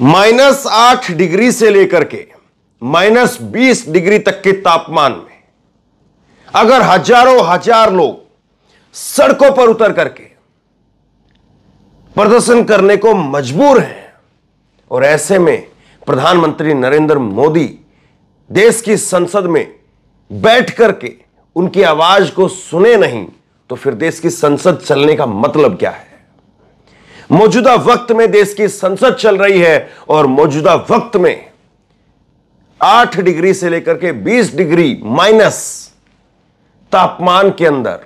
minus आठ degree से लेकर के माइनस बीस डिग्री तक के तापमान में अगर हजारों हजार लोग सड़कों पर उतर करके प्रदर्शन करने को मजबूर हैं और ऐसे में प्रधानमंत्री नरेंद्र मोदी देश की संसद में बैठ करके उनकी आवाज को सुने नहीं तो फिर देश की संसद चलने का मतलब क्या है मौजूदा वक्त में देश की संसद चल रही है और मौजूदा वक्त में 8 डिग्री से लेकर के 20 डिग्री माइनस तापमान के अंदर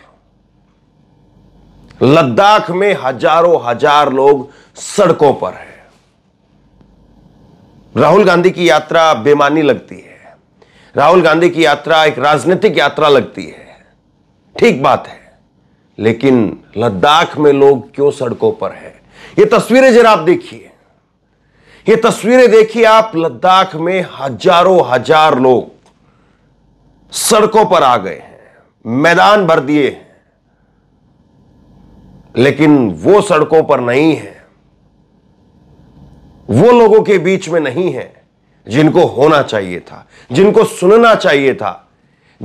लद्दाख में हजारों हजार लोग सड़कों पर हैं राहुल गांधी की यात्रा बेमानी लगती है राहुल गांधी की यात्रा एक राजनीतिक यात्रा लगती है ठीक बात है लेकिन लद्दाख में लोग क्यों सड़कों पर हैं ये तस्वीरें जरा आप देखिए ये तस्वीरें देखिए आप लद्दाख में हजारों हजार लोग सड़कों पर आ गए हैं मैदान भर दिए हैं लेकिन वो सड़कों पर नहीं है वो लोगों के बीच में नहीं है जिनको होना चाहिए था जिनको सुनना चाहिए था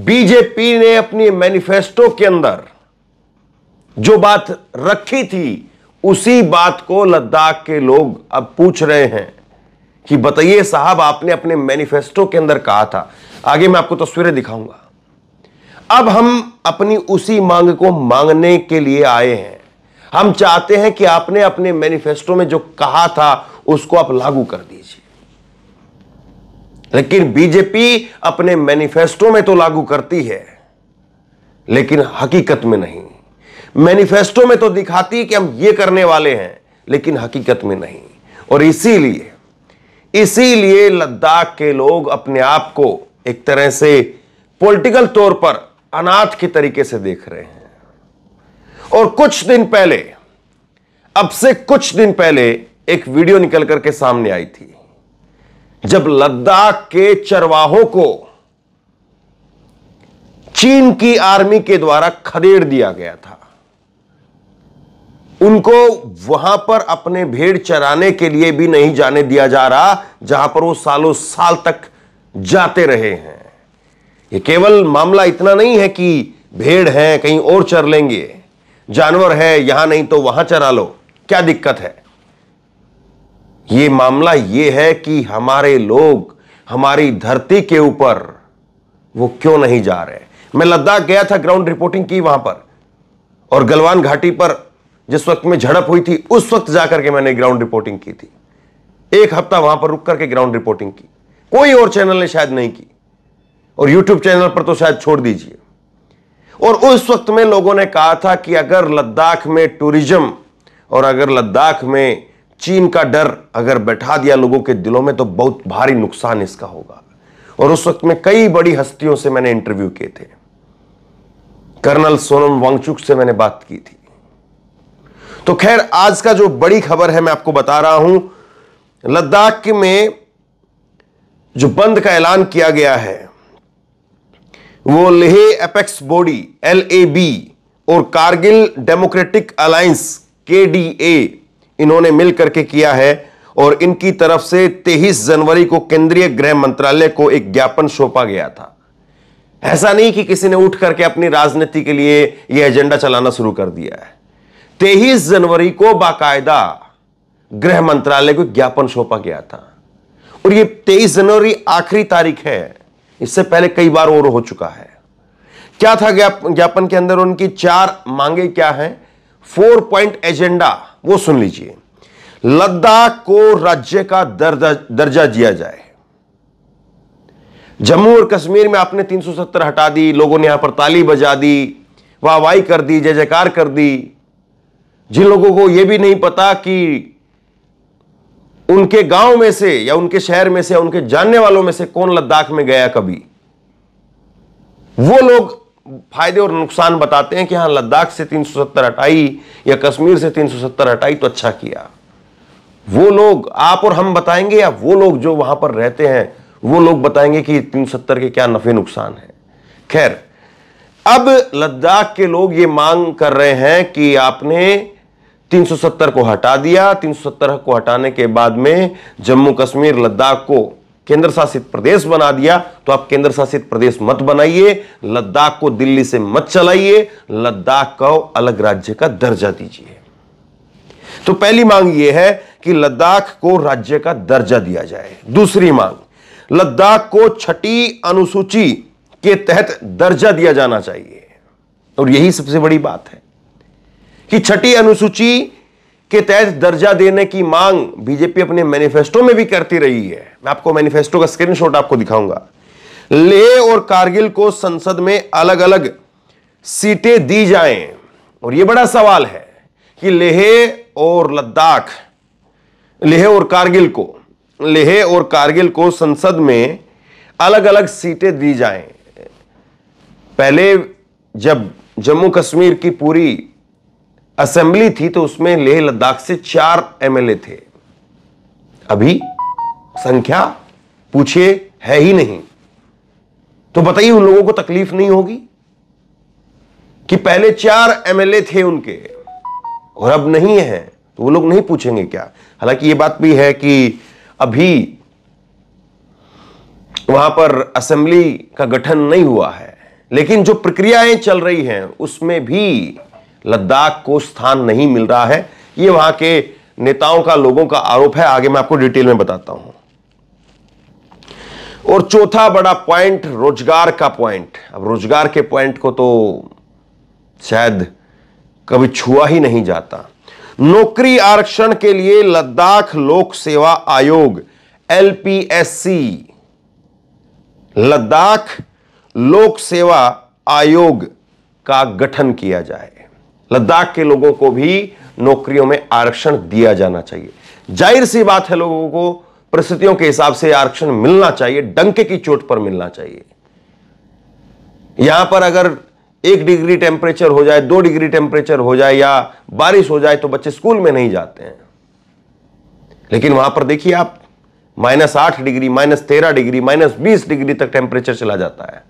बीजेपी ने अपनी मैनिफेस्टो के अंदर जो बात रखी थी उसी बात को लद्दाख के लोग अब पूछ रहे हैं कि बताइए साहब आपने अपने मैनिफेस्टो के अंदर कहा था आगे मैं आपको तस्वीरें दिखाऊंगा अब हम अपनी उसी मांग को मांगने के लिए आए हैं हम चाहते हैं कि आपने अपने मैनिफेस्टो में जो कहा था उसको आप लागू कर दीजिए लेकिन बीजेपी अपने मैनिफेस्टो में तो लागू करती है लेकिन हकीकत में नहीं मैनिफेस्टो में तो दिखाती कि हम ये करने वाले हैं लेकिन हकीकत में नहीं और इसीलिए इसीलिए लद्दाख के लोग अपने आप को एक तरह से पॉलिटिकल तौर पर अनाथ के तरीके से देख रहे हैं और कुछ दिन पहले अब से कुछ दिन पहले एक वीडियो निकल करके सामने आई थी जब लद्दाख के चरवाहों को चीन की आर्मी के द्वारा खदेड़ दिया गया था उनको वहां पर अपने भेड़ चराने के लिए भी नहीं जाने दिया जा रहा जहां पर वो सालों साल तक जाते रहे हैं ये केवल मामला इतना नहीं है कि भेड़ है कहीं और चर लेंगे जानवर है यहां नहीं तो वहां चरा लो क्या दिक्कत है ये मामला ये है कि हमारे लोग हमारी धरती के ऊपर वो क्यों नहीं जा रहे मैं लद्दाख गया था ग्राउंड रिपोर्टिंग की वहां पर और गलवान घाटी पर जिस वक्त में झड़प हुई थी उस वक्त जाकर के मैंने ग्राउंड रिपोर्टिंग की थी एक हफ्ता वहां पर रुक करके ग्राउंड रिपोर्टिंग की कोई और चैनल ने शायद नहीं की और यूट्यूब चैनल पर तो शायद छोड़ दीजिए और उस वक्त में लोगों ने कहा था कि अगर लद्दाख में टूरिज्म और अगर लद्दाख में चीन का डर अगर बैठा दिया लोगों के दिलों में तो बहुत भारी नुकसान इसका होगा और उस वक्त में कई बड़ी हस्तियों से मैंने इंटरव्यू किए थे कर्नल सोनम वांगचुक से मैंने बात की थी तो खैर आज का जो बड़ी खबर है मैं आपको बता रहा हूं लद्दाख में जो बंद का ऐलान किया गया है वो लेह एपेक्स बॉडी एल और कारगिल डेमोक्रेटिक अलायंस के इन्होंने मिलकर के किया है और इनकी तरफ से 23 जनवरी को केंद्रीय गृह मंत्रालय को एक ज्ञापन सौंपा गया था ऐसा नहीं कि किसी ने उठ करके अपनी राजनीति के लिए यह एजेंडा चलाना शुरू कर दिया है तेईस जनवरी को बाकायदा गृह मंत्रालय को ज्ञापन सौंपा गया था और ये तेईस जनवरी आखिरी तारीख है इससे पहले कई बार और हो चुका है क्या था ज्ञापन के अंदर उनकी चार मांगे क्या हैं फोर पॉइंट एजेंडा वो सुन लीजिए लद्दाख को राज्य का दर्जा दर्जा दिया जाए जम्मू और कश्मीर में आपने 370 हटा दी लोगों ने यहां पर ताली बजा दी वाहवाही कर दी जय जयकार कर दी जिन लोगों को यह भी नहीं पता कि उनके गांव में से या उनके शहर में से या उनके जानने वालों में से कौन लद्दाख में गया कभी वो लोग फायदे और नुकसान बताते हैं कि हां लद्दाख से 370 हटाई या कश्मीर से 370 हटाई तो अच्छा किया वो लोग आप और हम बताएंगे या वो लोग जो वहां पर रहते हैं वो लोग बताएंगे कि 370 के क्या नफे नुकसान है खैर अब लद्दाख के लोग ये मांग कर रहे हैं कि आपने 370 को हटा दिया 370 को हटाने के बाद में जम्मू कश्मीर लद्दाख को केंद्र शासित प्रदेश बना दिया तो आप केंद्र शासित प्रदेश मत बनाइए लद्दाख को दिल्ली से मत चलाइए लद्दाख को अलग राज्य का दर्जा दीजिए तो पहली मांग यह है कि लद्दाख को राज्य का दर्जा दिया जाए दूसरी मांग लद्दाख को छठी अनुसूची के तहत दर्जा दिया जाना चाहिए और यही सबसे बड़ी बात है कि छठी अनुसूची के तहत दर्जा देने की मांग बीजेपी अपने मैनिफेस्टो में भी करती रही है मैं आपको मैनिफेस्टो का स्क्रीनशॉट आपको दिखाऊंगा ले और कारगिल को संसद में अलग अलग सीटें दी जाएं और यह बड़ा सवाल है कि लेह और लद्दाख लेह और कारगिल को लेह और कारगिल को संसद में अलग अलग सीटें दी जाएं पहले जब जम्मू कश्मीर की पूरी असेंबली थी तो उसमें लेह लद्दाख से चार एमएलए थे अभी संख्या पूछे है ही नहीं तो बताइए उन लोगों को तकलीफ नहीं होगी कि पहले चार एमएलए थे उनके और अब नहीं है तो वो लोग नहीं पूछेंगे क्या हालांकि ये बात भी है कि अभी वहां पर असेंबली का गठन नहीं हुआ है लेकिन जो प्रक्रियाएं चल रही हैं उसमें भी लद्दाख को स्थान नहीं मिल रहा है यह वहां के नेताओं का लोगों का आरोप है आगे मैं आपको डिटेल में बताता हूं और चौथा बड़ा पॉइंट रोजगार का पॉइंट अब रोजगार के पॉइंट को तो शायद कभी छुआ ही नहीं जाता नौकरी आरक्षण के लिए लद्दाख लोक सेवा आयोग एलपीएससी लद्दाख लोक सेवा आयोग का गठन किया जाए लद्दाख के लोगों को भी नौकरियों में आरक्षण दिया जाना चाहिए जाहिर सी बात है लोगों को परिस्थितियों के हिसाब से आरक्षण मिलना चाहिए डंके की चोट पर मिलना चाहिए यहां पर अगर एक डिग्री टेम्परेचर हो जाए दो डिग्री टेम्परेचर हो जाए या बारिश हो जाए तो बच्चे स्कूल में नहीं जाते हैं लेकिन वहां पर देखिए आप माइनस आठ डिग्री माइनस तेरह डिग्री माइनस बीस डिग्री तक टेम्परेचर चला जाता है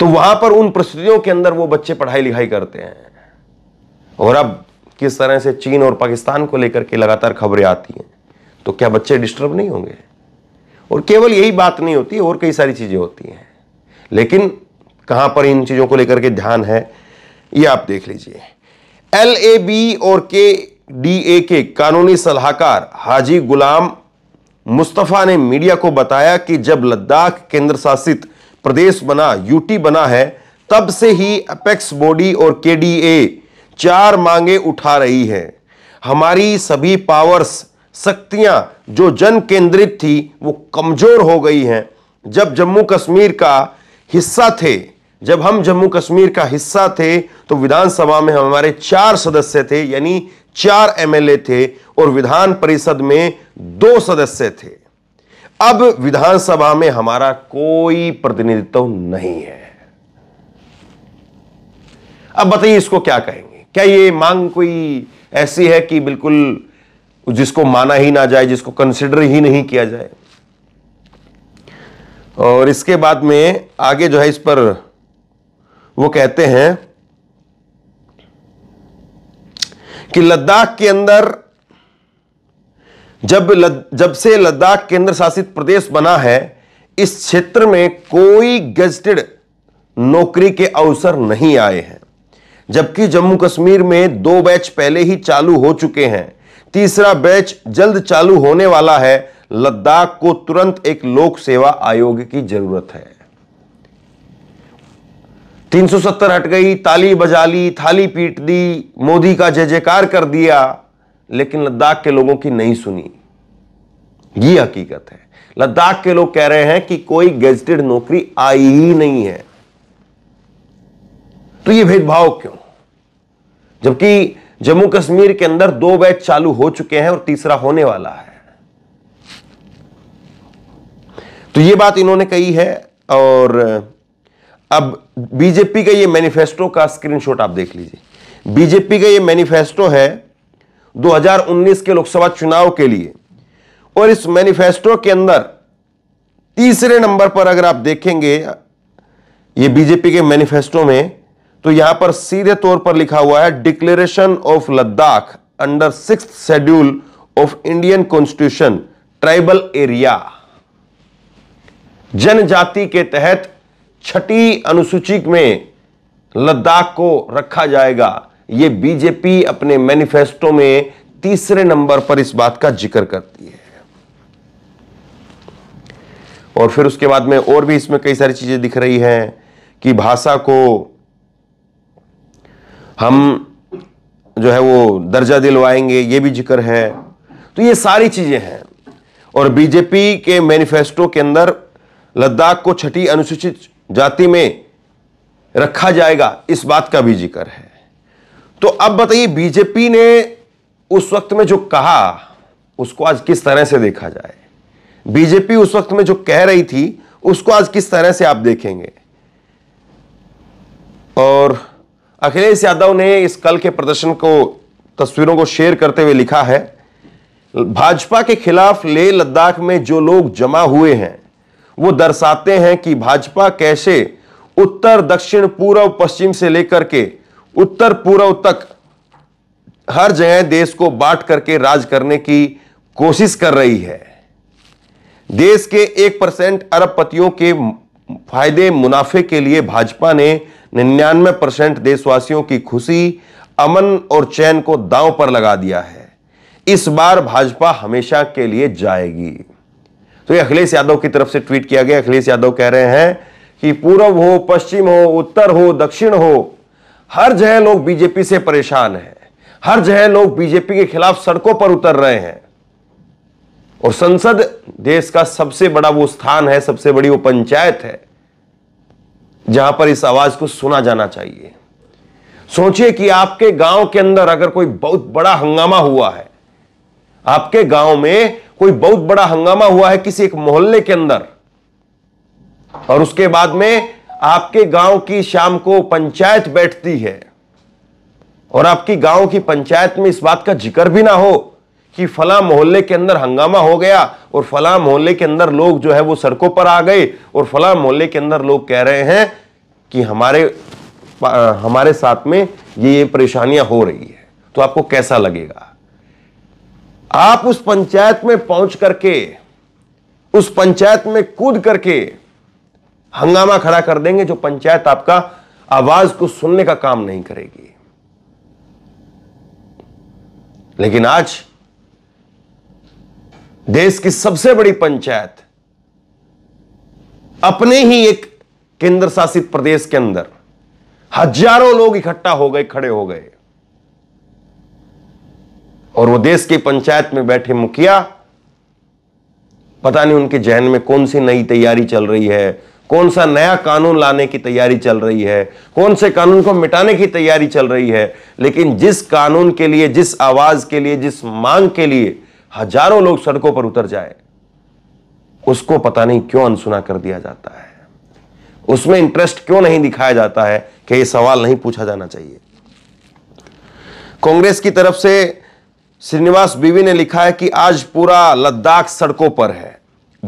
तो वहां पर उन परिस्थितियों के अंदर वो बच्चे पढ़ाई लिखाई करते हैं और अब किस तरह से चीन और पाकिस्तान को लेकर के लगातार खबरें आती हैं तो क्या बच्चे डिस्टर्ब नहीं होंगे और केवल यही बात नहीं होती और कई सारी चीज़ें होती हैं लेकिन कहां पर इन चीज़ों को लेकर के ध्यान है ये आप देख लीजिए एल ए बी और के डी ए के कानूनी सलाहकार हाजी गुलाम मुस्तफ़ा ने मीडिया को बताया कि जब लद्दाख केंद्र शासित प्रदेश बना यूटी बना है तब से ही अपेक्स बॉडी और केडीए चार मांगे उठा रही है हमारी सभी पावर्स शक्तियां जो जन केंद्रित थी वो कमजोर हो गई हैं जब जम्मू कश्मीर का हिस्सा थे जब हम जम्मू कश्मीर का हिस्सा थे तो विधानसभा में हमारे चार सदस्य थे यानी चार एमएलए थे और विधान परिषद में दो सदस्य थे अब विधानसभा में हमारा कोई प्रतिनिधित्व नहीं है अब बताइए इसको क्या कहेंगे क्या ये मांग कोई ऐसी है कि बिल्कुल जिसको माना ही ना जाए जिसको कंसिडर ही नहीं किया जाए और इसके बाद में आगे जो है इस पर वो कहते हैं कि लद्दाख के अंदर जब लद, जब से लद्दाख केंद्र शासित प्रदेश बना है इस क्षेत्र में कोई गजटेड नौकरी के अवसर नहीं आए हैं जबकि जम्मू कश्मीर में दो बैच पहले ही चालू हो चुके हैं तीसरा बैच जल्द चालू होने वाला है लद्दाख को तुरंत एक लोक सेवा आयोग की जरूरत है 370 हट गई ताली बजा ली थाली पीट दी मोदी का जय जयकार कर दिया लेकिन लद्दाख के लोगों की नहीं सुनी यह हकीकत है लद्दाख के लोग कह रहे हैं कि कोई गेजेटेड नौकरी आई ही नहीं है तो यह भेदभाव क्यों जबकि जम्मू कश्मीर के अंदर दो बैच चालू हो चुके हैं और तीसरा होने वाला है तो यह बात इन्होंने कही है और अब बीजेपी का यह मैनिफेस्टो का स्क्रीनशॉट आप देख लीजिए बीजेपी का यह मैनिफेस्टो है 2019 के लोकसभा चुनाव के लिए और इस मैनिफेस्टो के अंदर तीसरे नंबर पर अगर आप देखेंगे ये बीजेपी के मैनिफेस्टो में तो यहां पर सीधे तौर पर लिखा हुआ है declaration of Ladakh under six schedule of Indian constitution tribal area जनजाति के तहत छठी अनुसूची में लद्दाख को रखा जाएगा ये बीजेपी अपने मैनिफेस्टो में तीसरे नंबर पर इस बात का जिक्र करती है और फिर उसके बाद में और भी इसमें कई सारी चीजें दिख रही हैं कि भाषा को हम जो है वो दर्जा दिलवाएंगे ये भी जिक्र है तो ये सारी चीजें हैं और बीजेपी के मैनिफेस्टो के अंदर लद्दाख को छठी अनुसूचित जाति में रखा जाएगा इस बात का भी जिक्र है तो अब बताइए बीजेपी ने उस वक्त में जो कहा उसको आज किस तरह से देखा जाए बीजेपी उस वक्त में जो कह रही थी उसको आज किस तरह से आप देखेंगे और अखिलेश यादव ने इस कल के प्रदर्शन को तस्वीरों को शेयर करते हुए लिखा है भाजपा के खिलाफ ले लद्दाख में जो लोग जमा हुए हैं वो दर्शाते हैं कि भाजपा कैसे उत्तर दक्षिण पूर्व पश्चिम से लेकर के उत्तर पूर्व तक हर जगह देश को बांट करके राज करने की कोशिश कर रही है देश के एक परसेंट अरबपतियों के फायदे मुनाफे के लिए भाजपा ने निन्यानवे परसेंट देशवासियों की खुशी अमन और चैन को दांव पर लगा दिया है इस बार भाजपा हमेशा के लिए जाएगी तो ये अखिलेश यादव की तरफ से ट्वीट किया गया अखिलेश यादव कह रहे हैं कि पूर्व हो पश्चिम हो उत्तर हो दक्षिण हो हर जगह लोग बीजेपी से परेशान हैं हर जगह लोग बीजेपी के खिलाफ सड़कों पर उतर रहे हैं और संसद देश का सबसे बड़ा वो स्थान है सबसे बड़ी वो पंचायत है जहां पर इस आवाज को सुना जाना चाहिए सोचिए कि आपके गांव के अंदर अगर कोई बहुत बड़ा हंगामा हुआ है आपके गांव में कोई बहुत बड़ा हंगामा हुआ है किसी एक मोहल्ले के अंदर और उसके बाद में आपके गांव की शाम को पंचायत बैठती है और आपकी गांव की पंचायत में इस बात का जिक्र भी ना हो कि फला मोहल्ले के अंदर हंगामा हो गया और फला मोहल्ले के अंदर लोग जो है वो सड़कों पर आ गए और फला मोहल्ले के अंदर लोग कह रहे हैं कि हमारे हमारे साथ में ये ये परेशानियां हो रही है तो आपको कैसा लगेगा आप उस पंचायत में पहुंच करके उस पंचायत में कूद करके हंगामा खड़ा कर देंगे जो पंचायत आपका आवाज को सुनने का काम नहीं करेगी लेकिन आज देश की सबसे बड़ी पंचायत अपने ही एक केंद्र शासित प्रदेश के अंदर हजारों लोग इकट्ठा हो गए खड़े हो गए और वो देश की पंचायत में बैठे मुखिया पता नहीं उनके जहन में कौन सी नई तैयारी चल रही है कौन सा नया कानून लाने की तैयारी चल रही है कौन से कानून को मिटाने की तैयारी चल रही है लेकिन जिस कानून के लिए जिस आवाज के लिए जिस मांग के लिए हजारों लोग सड़कों पर उतर जाए उसको पता नहीं क्यों अनसुना कर दिया जाता है उसमें इंटरेस्ट क्यों नहीं दिखाया जाता है कि यह सवाल नहीं पूछा जाना चाहिए कांग्रेस की तरफ से श्रीनिवास बीवी ने लिखा है कि आज पूरा लद्दाख सड़कों पर है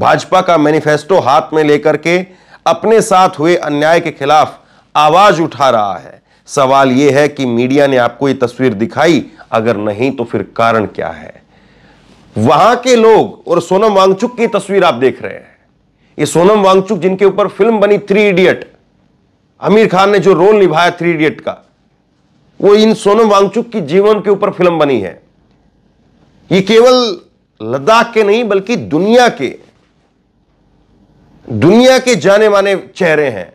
भाजपा का मैनिफेस्टो हाथ में लेकर के अपने साथ हुए अन्याय के खिलाफ आवाज उठा रहा है सवाल यह है कि मीडिया ने आपको ये तस्वीर दिखाई अगर नहीं तो फिर कारण क्या है वहां के लोग और सोनम वांगचुक की तस्वीर आप देख रहे हैं ये सोनम वांगचुक जिनके ऊपर फिल्म बनी थ्री इडियट आमिर खान ने जो रोल निभाया थ्री इडियट का वो इन सोनम वांगचुक की जीवन के ऊपर फिल्म बनी है ये केवल लद्दाख के नहीं बल्कि दुनिया के दुनिया के जाने माने चेहरे हैं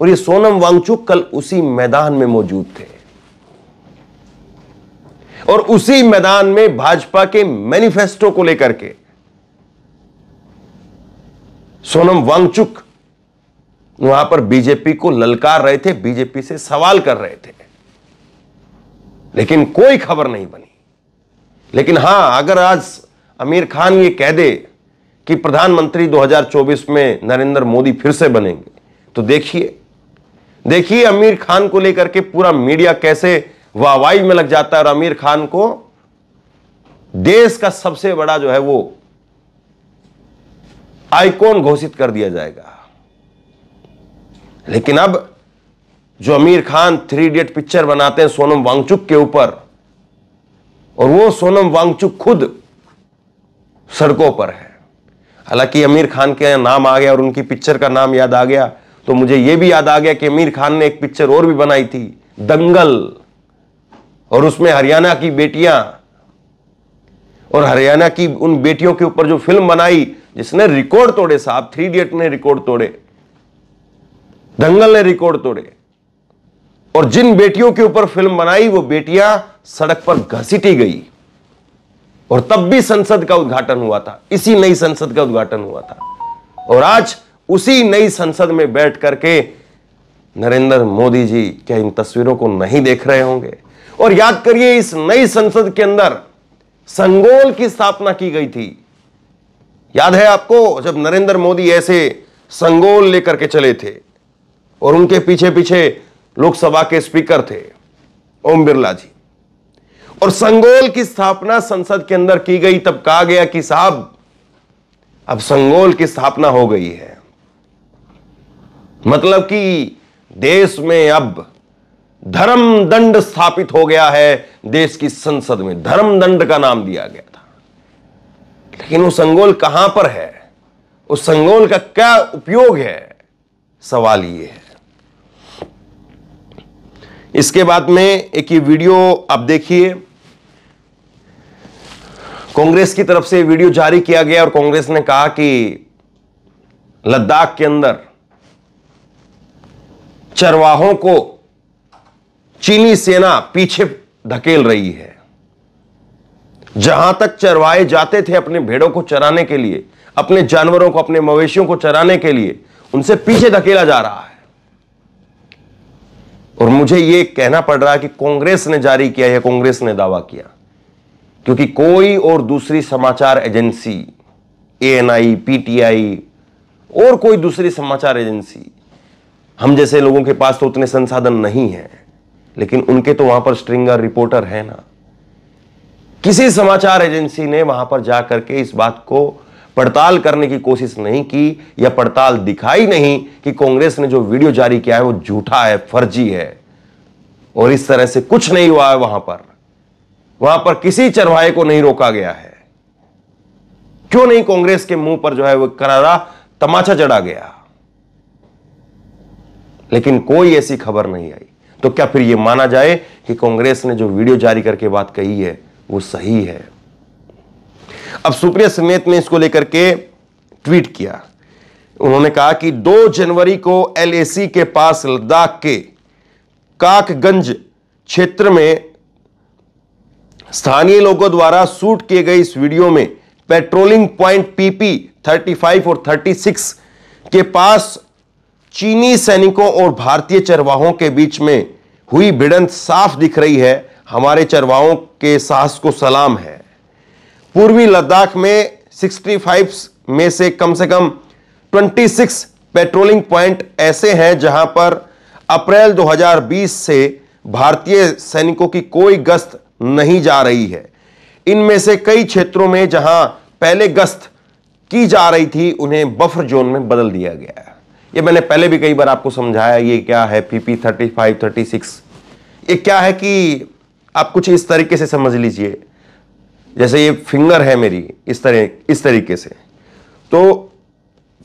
और ये सोनम वांगचुक कल उसी मैदान में मौजूद थे और उसी मैदान में भाजपा के मैनिफेस्टो को लेकर के सोनम वांगचुक वहां पर बीजेपी को ललकार रहे थे बीजेपी से सवाल कर रहे थे लेकिन कोई खबर नहीं बनी लेकिन हां अगर आज आमिर खान ये कह दे कि प्रधानमंत्री 2024 में नरेंद्र मोदी फिर से बनेंगे तो देखिए देखिए आमिर खान को लेकर के पूरा मीडिया कैसे वाहवाही में लग जाता है और आमिर खान को देश का सबसे बड़ा जो है वो आइकॉन घोषित कर दिया जाएगा लेकिन अब जो Aamir Khan three idiot picture बनाते हैं सोनम वांगचुक के ऊपर और वो सोनम वांगचुक खुद सड़कों पर है हालांकि आमिर खान के नाम आ गया और उनकी पिक्चर का नाम याद आ गया तो मुझे यह भी याद आ गया कि आमिर खान ने एक पिक्चर और भी बनाई थी दंगल और उसमें हरियाणा की बेटियां और हरियाणा की उन बेटियों के ऊपर जो फिल्म बनाई जिसने रिकॉर्ड तोड़े साहब थ्री इडियट ने रिकॉर्ड तोड़े दंगल ने रिकॉर्ड तोड़े और जिन बेटियों के ऊपर फिल्म बनाई वो बेटियां सड़क पर घसीटी गई और तब भी संसद का उद्घाटन हुआ था इसी नई संसद का उद्घाटन हुआ था और आज उसी नई संसद में बैठ करके नरेंद्र मोदी जी क्या इन तस्वीरों को नहीं देख रहे होंगे और याद करिए इस नई संसद के अंदर संगोल की स्थापना की गई थी याद है आपको जब नरेंद्र मोदी ऐसे संगोल लेकर के चले थे और उनके पीछे पीछे लोकसभा के स्पीकर थे ओम बिरला जी और संगोल की स्थापना संसद के अंदर की गई तब कहा गया कि साहब अब संगोल की स्थापना हो गई है मतलब कि देश में अब धर्म दंड स्थापित हो गया है देश की संसद में धर्म दंड का नाम दिया गया था लेकिन वो संगोल कहां पर है उस संगोल का क्या उपयोग है सवाल ये है इसके बाद में एक ये वीडियो आप देखिए कांग्रेस की तरफ से वीडियो जारी किया गया और कांग्रेस ने कहा कि लद्दाख के अंदर चरवाहों को चीनी सेना पीछे धकेल रही है जहां तक चरवाए जाते थे अपने भेड़ों को चराने के लिए अपने जानवरों को अपने मवेशियों को चराने के लिए उनसे पीछे धकेला जा रहा है और मुझे यह कहना पड़ रहा है कि कांग्रेस ने जारी किया या कांग्रेस ने दावा किया क्योंकि कोई और दूसरी समाचार एजेंसी एएनआई पीटीआई और कोई दूसरी समाचार एजेंसी हम जैसे लोगों के पास तो उतने संसाधन नहीं है लेकिन उनके तो वहां पर स्ट्रिंगर रिपोर्टर है ना किसी समाचार एजेंसी ने वहां पर जाकर के इस बात को पड़ताल करने की कोशिश नहीं की या पड़ताल दिखाई नहीं कि कांग्रेस ने जो वीडियो जारी किया है वो झूठा है फर्जी है और इस तरह से कुछ नहीं हुआ है वहां पर वहां पर किसी चरवाहे को नहीं रोका गया है क्यों नहीं कांग्रेस के मुंह पर जो है वह करारा तमाचा चढ़ा गया लेकिन कोई ऐसी खबर नहीं आई तो क्या फिर यह माना जाए कि कांग्रेस ने जो वीडियो जारी करके बात कही है वो सही है अब सुप्रिया समेत ने इसको लेकर के ट्वीट किया उन्होंने कहा कि 2 जनवरी को एलएसी के पास लद्दाख के काकगंज क्षेत्र में स्थानीय लोगों द्वारा शूट किए गए इस वीडियो में पेट्रोलिंग पॉइंट पीपी 35 और 36 के पास चीनी सैनिकों और भारतीय चरवाहों के बीच में हुई भिड़ंत साफ दिख रही है हमारे चरवाहों के साहस को सलाम है पूर्वी लद्दाख में 65 में से कम से कम 26 पेट्रोलिंग पॉइंट ऐसे हैं जहां पर अप्रैल 2020 से भारतीय सैनिकों की कोई गश्त नहीं जा रही है इनमें से कई क्षेत्रों में जहां पहले गश्त की जा रही थी उन्हें बफर जोन में बदल दिया गया है ये मैंने पहले भी कई बार आपको समझाया ये क्या है PP thirty five thirty six ये क्या है कि आप कुछ इस तरीके से समझ लीजिए जैसे ये फिंगर है मेरी इस तरह इस तरीके से तो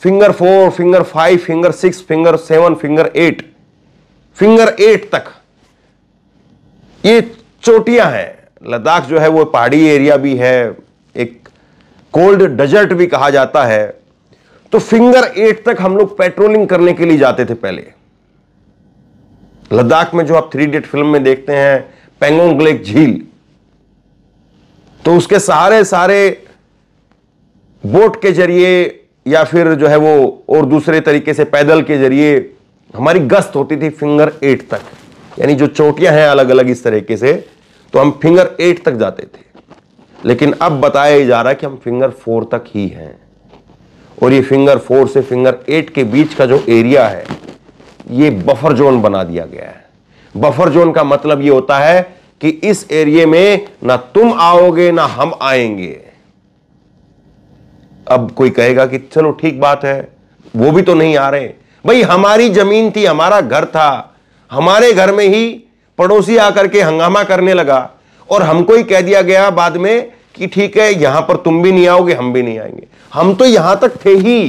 finger four finger five finger six finger seven finger eight finger eight तक ये चोटियां हैं लद्दाख जो है वो पहाड़ी एरिया भी है एक कोल्ड डेजर्ट भी कहा जाता है तो फिंगर एट तक हम लोग पेट्रोलिंग करने के लिए जाते थे पहले लद्दाख में जो आप थ्री डेट फिल्म में देखते हैं पेंगोंग लेक झील तो उसके सारे सारे बोट के जरिए या फिर जो है वो और दूसरे तरीके से पैदल के जरिए हमारी गश्त होती थी फिंगर एट तक यानी जो चोटियां हैं अलग अलग इस तरीके से तो हम फिंगर एट तक जाते थे लेकिन अब बताया जा रहा है कि हम फिंगर फोर तक ही हैं और ये फिंगर फोर से फिंगर एट के बीच का जो एरिया है ये बफर जोन बना दिया गया है बफर जोन का मतलब ये होता है कि इस एरिए में ना तुम आओगे ना हम आएंगे अब कोई कहेगा कि चलो ठीक बात है वो भी तो नहीं आ रहे भाई हमारी जमीन थी हमारा घर था हमारे घर में ही पड़ोसी आकर के हंगामा करने लगा और हमको ही कह दिया गया बाद में कि ठीक है यहां पर तुम भी नहीं आओगे हम भी नहीं आएंगे हम तो यहां तक थे ही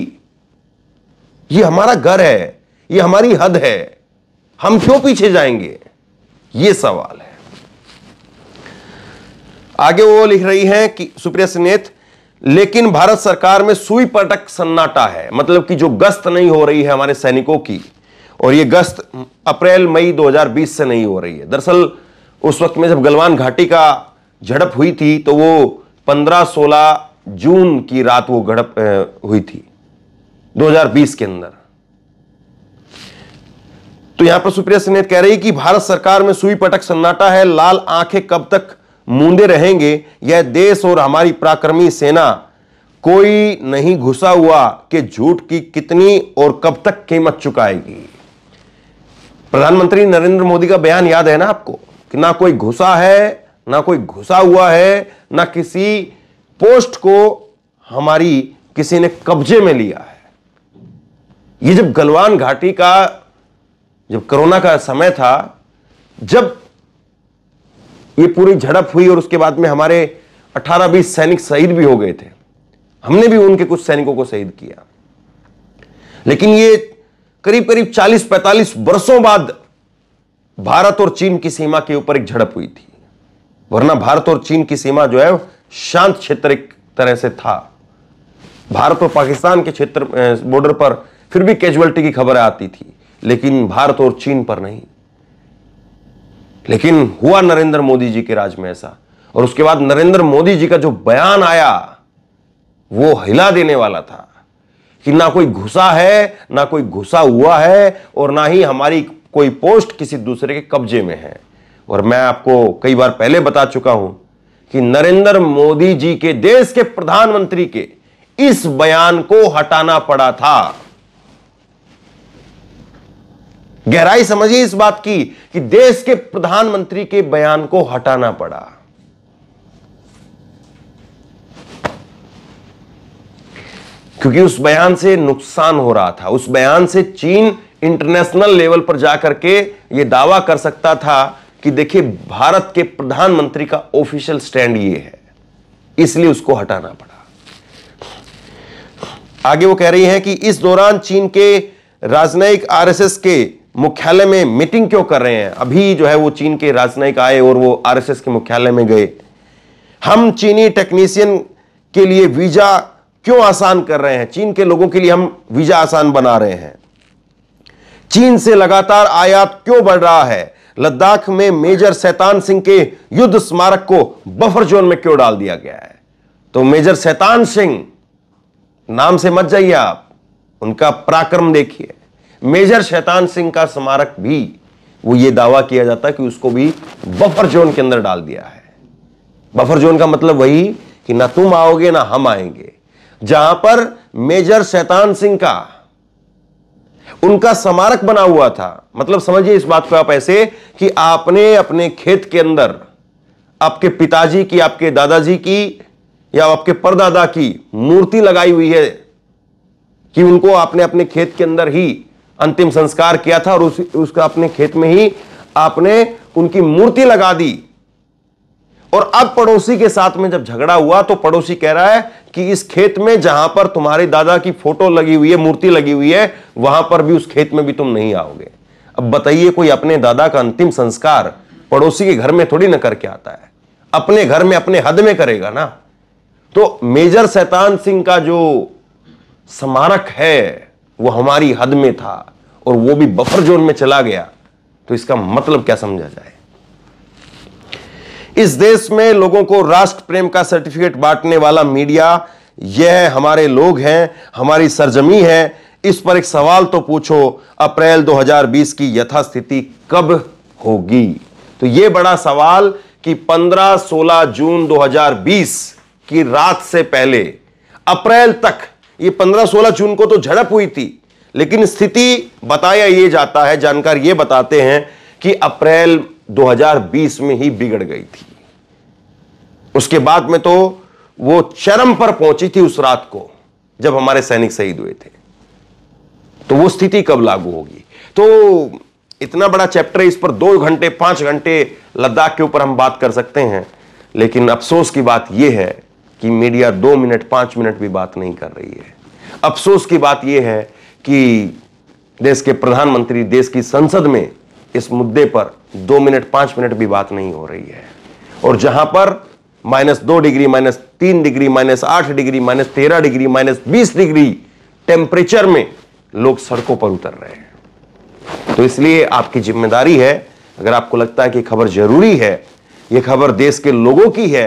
ये हमारा घर है ये हमारी हद है हम क्यों पीछे जाएंगे ये सवाल है आगे वो लिख रही हैं कि सुप्रिया सिनेत लेकिन भारत सरकार में सुई पटक सन्नाटा है मतलब कि जो गश्त नहीं हो रही है हमारे सैनिकों की और ये गश्त अप्रैल मई 2020 से नहीं हो रही है दरअसल उस वक्त में जब गलवान घाटी का झड़प हुई थी तो वो 15-16 जून की रात वो गड़प हुई थी 2020 के अंदर तो यहां पर सुप्रिया सिंह कह रही कि भारत सरकार में सुई पटक सन्नाटा है लाल आंखें कब तक मूंदे रहेंगे यह देश और हमारी पराक्रमी सेना कोई नहीं घुसा हुआ कि झूठ की कितनी और कब तक कीमत चुकाएगी प्रधानमंत्री नरेंद्र मोदी का बयान याद है ना आपको कि ना कोई घुसा है ना कोई घुसा हुआ है ना किसी पोस्ट को हमारी किसी ने कब्जे में लिया है ये जब गलवान घाटी का जब कोरोना का समय था जब ये पूरी झड़प हुई और उसके बाद में हमारे 18-20 सैनिक शहीद भी हो गए थे हमने भी उनके कुछ सैनिकों को शहीद किया लेकिन ये करीब करीब 40-45 वर्षों बाद भारत और चीन की सीमा के ऊपर एक झड़प हुई थी वरना भारत और चीन की सीमा जो है शांत क्षेत्र एक तरह से था भारत और पाकिस्तान के क्षेत्र बॉर्डर पर फिर भी कैजुअलिटी की खबर आती थी लेकिन भारत और चीन पर नहीं लेकिन हुआ नरेंद्र मोदी जी के राज में ऐसा और उसके बाद नरेंद्र मोदी जी का जो बयान आया वो हिला देने वाला था कि ना कोई घुसा है ना कोई घुसा हुआ है और ना ही हमारी कोई पोस्ट किसी दूसरे के कब्जे में है और मैं आपको कई बार पहले बता चुका हूं कि नरेंद्र मोदी जी के देश के प्रधानमंत्री के इस बयान को हटाना पड़ा था गहराई समझिए इस बात की कि देश के प्रधानमंत्री के बयान को हटाना पड़ा क्योंकि उस बयान से नुकसान हो रहा था उस बयान से चीन इंटरनेशनल लेवल पर जाकर के ये दावा कर सकता था कि देखिए भारत के प्रधानमंत्री का ऑफिशियल स्टैंड ये है इसलिए उसको हटाना पड़ा आगे वो कह रही है कि इस दौरान चीन के राजनयिक आरएसएस के मुख्यालय में मीटिंग क्यों कर रहे हैं अभी जो है वो चीन के राजनयिक आए और वो आरएसएस के मुख्यालय में गए हम चीनी टेक्नीशियन के लिए वीजा क्यों आसान कर रहे हैं चीन के लोगों के लिए हम वीजा आसान बना रहे हैं चीन से लगातार आयात क्यों बढ़ रहा है लद्दाख में मेजर सैतान सिंह के युद्ध स्मारक को बफर जोन में क्यों डाल दिया गया है तो मेजर सैतान सिंह नाम से मत जाइए आप उनका पराक्रम देखिए मेजर शैतान सिंह का स्मारक भी वो ये दावा किया जाता है कि उसको भी बफर जोन के अंदर डाल दिया है बफर जोन का मतलब वही कि ना तुम आओगे ना हम आएंगे जहां पर मेजर शैतान सिंह का उनका स्मारक बना हुआ था मतलब समझिए इस बात को आप ऐसे कि आपने अपने खेत के अंदर आपके पिताजी की आपके दादाजी की या आपके परदादा की मूर्ति लगाई हुई है कि उनको आपने अपने खेत के अंदर ही अंतिम संस्कार किया था और उस, उसका अपने खेत में ही आपने उनकी मूर्ति लगा दी और अब पड़ोसी के साथ में जब झगड़ा हुआ तो पड़ोसी कह रहा है कि इस खेत में जहां पर तुम्हारे दादा की फोटो लगी हुई है मूर्ति लगी हुई है वहां पर भी उस खेत में भी तुम नहीं आओगे अब बताइए कोई अपने दादा का अंतिम संस्कार पड़ोसी के घर में थोड़ी ना करके आता है अपने घर में अपने हद में करेगा ना तो मेजर सैतान सिंह का जो स्मारक है वो हमारी हद में था और वो भी बफर जोन में चला गया तो इसका मतलब क्या समझा जाए इस देश में लोगों को राष्ट्र प्रेम का सर्टिफिकेट बांटने वाला मीडिया यह हमारे लोग हैं हमारी सरजमी है इस पर एक सवाल तो पूछो अप्रैल 2020 की यथास्थिति कब होगी तो यह बड़ा सवाल कि 15-16 जून 2020 की रात से पहले अप्रैल तक ये 15-16 जून को तो झड़प हुई थी लेकिन स्थिति बताया ये जाता है जानकार ये बताते हैं कि अप्रैल 2020 में ही बिगड़ गई थी उसके बाद में तो वो चरम पर पहुंची थी उस रात को जब हमारे सैनिक शहीद हुए थे तो वो स्थिति कब लागू होगी तो इतना बड़ा चैप्टर है इस पर दो घंटे पांच घंटे लद्दाख के ऊपर हम बात कर सकते हैं लेकिन अफसोस की बात यह है कि मीडिया दो मिनट पांच मिनट भी बात नहीं कर रही है अफसोस की बात यह है कि देश के प्रधानमंत्री देश की संसद में इस मुद्दे पर दो मिनट पांच मिनट भी बात नहीं हो रही है और जहां पर माइनस दो डिग्री माइनस तीन डिग्री माइनस आठ डिग्री माइनस तेरह डिग्री माइनस बीस डिग्री टेम्परेचर में लोग सड़कों पर उतर रहे हैं तो इसलिए आपकी जिम्मेदारी है अगर आपको लगता है कि खबर जरूरी है यह खबर देश के लोगों की है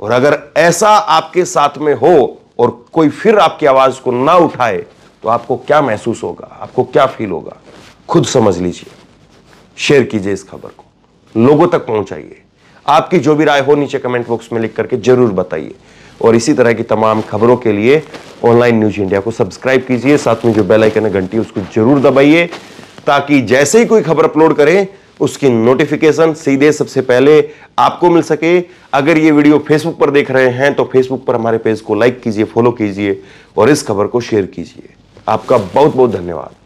और अगर ऐसा आपके साथ में हो और कोई फिर आपकी आवाज को ना उठाए तो आपको क्या महसूस होगा आपको क्या फील होगा खुद समझ लीजिए शेयर कीजिए इस खबर को लोगों तक पहुंचाइए आपकी जो भी राय हो नीचे कमेंट बॉक्स में लिख करके जरूर बताइए और इसी तरह की तमाम खबरों के लिए ऑनलाइन न्यूज इंडिया को सब्सक्राइब कीजिए साथ में जो बेल आइकन है घंटी उसको जरूर दबाइए ताकि जैसे ही कोई खबर अपलोड करें उसकी नोटिफिकेशन सीधे सबसे पहले आपको मिल सके अगर ये वीडियो फेसबुक पर देख रहे हैं तो फेसबुक पर हमारे पेज को लाइक कीजिए फॉलो कीजिए और इस खबर को शेयर कीजिए आपका बहुत बहुत धन्यवाद